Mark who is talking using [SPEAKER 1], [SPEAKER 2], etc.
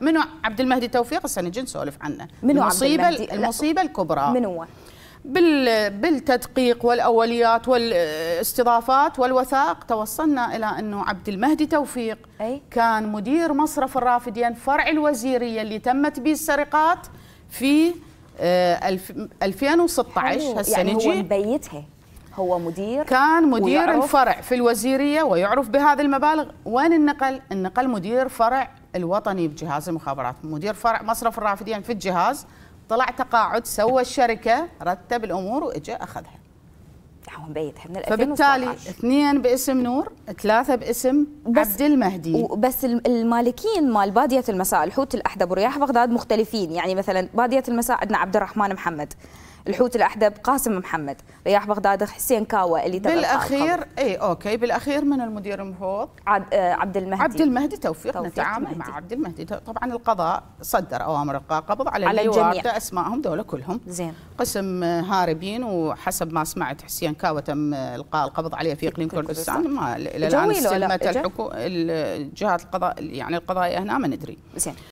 [SPEAKER 1] منو عبد المهدي توفيق هسه نجي نسولف عنه منو المصيبه عبد المهدي؟ المصيبه الكبرى منو بال بالتدقيق والاوليات والاستضافات والوثائق توصلنا الى انه عبد المهدي توفيق أي؟ كان مدير مصرف الرافدين يعني فرع الوزيريه اللي تمت به السرقات في 2016 آه، هسه يعني نجي هو
[SPEAKER 2] مبيتها هو مدير كان مدير الفرع
[SPEAKER 1] في الوزيريه ويعرف بهذه المبالغ وين النقل؟ النقل مدير فرع الوطني بجهاز المخابرات مدير فرع مصرف الرافدين في الجهاز طلع تقاعد سوى الشركه رتب الامور واجا اخذها من نعم، فبالتالي
[SPEAKER 2] اثنين باسم نور ثلاثه باسم عبد المهدي بس المالكين مال باديه المساء الحوت الاحدب ورياح بغداد مختلفين يعني مثلا باديه المساء عندنا عبد الرحمن محمد الحوت الاحدب قاسم محمد رياح بغداد حسين كاوا اللي تبع بالاخير اي اوكي بالاخير من المدير المفوض آه، عبد, المهدي عبد المهدي توفيق, توفيق نتعامل المهدي. مع عبد المهدي طبعا
[SPEAKER 1] القضاء صدر اوامر القاء قبض على, على الجميع اسمائهم دول كلهم زين قسم آه، هاربين وحسب ما سمعت حسين كاوا تم آه، القاء القبض عليه في اقليم كردستان ما
[SPEAKER 2] الى الان استلمت الجهات القضاء يعني القضائيه هنا ما ندري زين